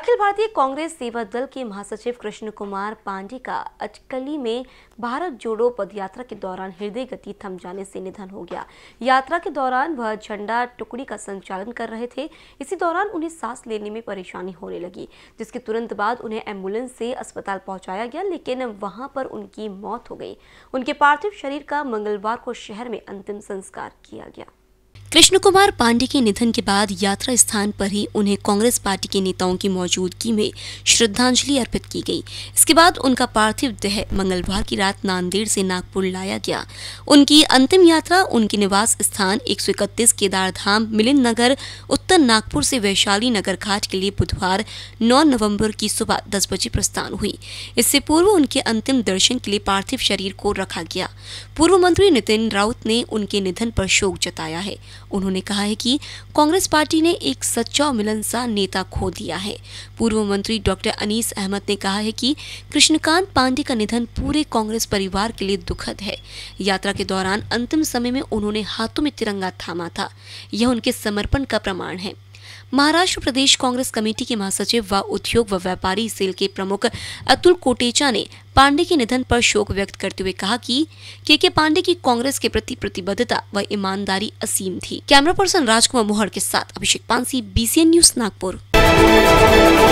अखिल भारतीय कांग्रेस सेवा दल के महासचिव कृष्ण कुमार पांडे का अचकली में भारत जोड़ो पदयात्रा के दौरान हृदय गति थम जाने से निधन हो गया यात्रा के दौरान वह झंडा टुकड़ी का संचालन कर रहे थे इसी दौरान उन्हें सांस लेने में परेशानी होने लगी जिसके तुरंत बाद उन्हें एम्बुलेंस से अस्पताल पहुंचाया गया लेकिन वहां पर उनकी मौत हो गई उनके पार्थिव शरीर का मंगलवार को शहर में अंतिम संस्कार किया गया कृष्ण कुमार पांडे के निधन के बाद यात्रा स्थान पर ही उन्हें कांग्रेस पार्टी के नेताओं की मौजूदगी में श्रद्धांजलि अर्पित की गई इसके बाद उनका पार्थिव देह मंगलवार की रात नांदेड़ से नागपुर लाया गया उनकी अंतिम यात्रा उनके निवास स्थान एक सौ इकतीस केदारधाम मिलिंद नगर उत्तर नागपुर से वैशाली नगर घाट के लिए बुधवार नौ नवम्बर की सुबह दस बजे प्रस्थान हुई इससे पूर्व उनके अंतिम दर्शन के लिए पार्थिव शरीर को रखा गया पूर्व मंत्री नितिन राउत ने उनके निधन पर शोक जताया है उन्होंने कहा है कि कांग्रेस पार्टी ने एक सच्चा मिलनसार नेता खो दिया है पूर्व मंत्री डॉक्टर अनीस अहमद ने कहा है कि कृष्णकांत पांडे का निधन पूरे कांग्रेस परिवार के लिए दुखद है यात्रा के दौरान अंतिम समय में उन्होंने हाथों में तिरंगा थामा था यह उनके समर्पण का प्रमाण है महाराष्ट्र प्रदेश कांग्रेस कमेटी के महासचिव व उद्योग व व्यापारी सेल के प्रमुख अतुल कोटेचा ने पांडे के निधन पर शोक व्यक्त करते हुए कहा कि के के पांडे की कांग्रेस के प्रति प्रतिबद्धता व ईमानदारी असीम थी कैमरा पर्सन राजकुमार मोहर के साथ अभिषेक पांसी बीसीएन न्यूज नागपुर